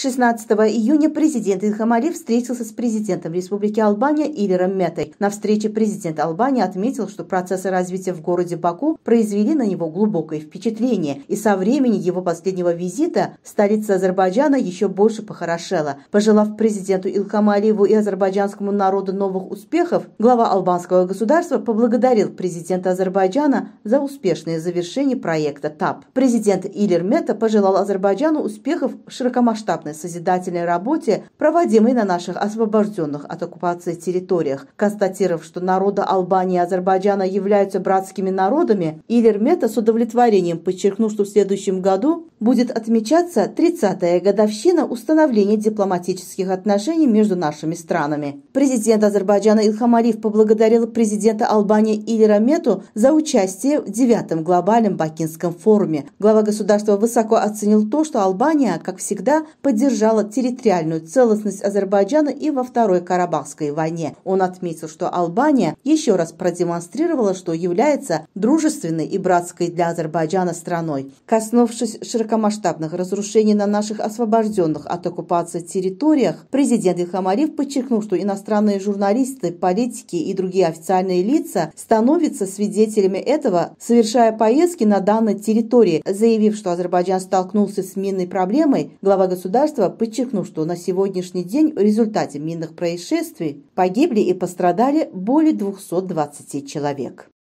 16 июня президент Алиев встретился с президентом Республики Албания Илером Метой. На встрече президент Албании отметил, что процессы развития в городе Баку произвели на него глубокое впечатление, и со времени его последнего визита столица Азербайджана еще больше похорошела. Пожелав президенту Илхам Алиеву и азербайджанскому народу новых успехов, глава албанского государства поблагодарил президента Азербайджана за успешное завершение проекта ТАП. Президент Илер Мета пожелал Азербайджану успехов в широкомасштабном плодотворной созидательной работе, проводимой на наших освобожденных от оккупации территориях, констатировав, что народы Албании и Азербайджана являются братскими народами, Илермета с удовлетворением подчеркнул, что в следующем году будет отмечаться 30-я годовщина установления дипломатических отношений между нашими странами. Президент Азербайджана Илхам Алиев поблагодарил президента Албании Илира Мету за участие в девятом глобальном Бакинском форуме. Глава государства высоко оценил то, что Албания, как всегда, поддержала территориальную целостность Азербайджана и во Второй Карабахской войне. Он отметил, что Албания еще раз продемонстрировала, что является дружественной и братской для Азербайджана страной. Коснувшись широко масштабных разрушений на наших освобожденных от оккупации территориях, президент Ильхам Илхамарев подчеркнул, что иностранные журналисты, политики и другие официальные лица становятся свидетелями этого, совершая поездки на данной территории. Заявив, что Азербайджан столкнулся с минной проблемой, глава государства подчеркнул, что на сегодняшний день в результате минных происшествий погибли и пострадали более 220 человек.